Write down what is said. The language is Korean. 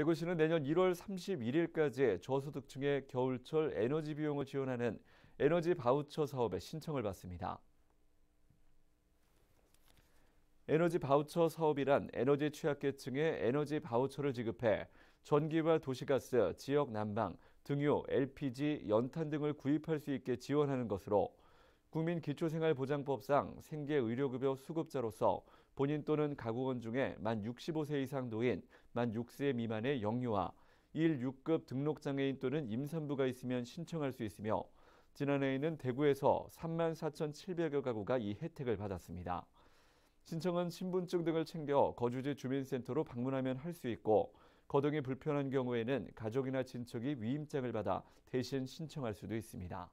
대구시는 내년 1월 31일까지 저소득층의 겨울철 에너지 비용을 지원하는 에너지 바우처 사업에 신청을 받습니다. 에너지 바우처 사업이란 에너지 취약계층에 에너지 바우처를 지급해 전기와 도시가스, 지역 난방, 등유, LPG, 연탄 등을 구입할 수 있게 지원하는 것으로 국민 기초생활보장법상 생계 의료급여 수급자로서 본인 또는 가구원 중에 만 65세 이상 노인, 만 6세 미만의 영유아, 1, 6급 등록장애인 또는 임산부가 있으면 신청할 수 있으며 지난해에는 대구에서 3만 4,700여 가구가 이 혜택을 받았습니다. 신청은 신분증 등을 챙겨 거주지 주민센터로 방문하면 할 수 있고 거동이 불편한 경우에는 가족이나 친척이 위임장을 받아 대신 신청할 수도 있습니다.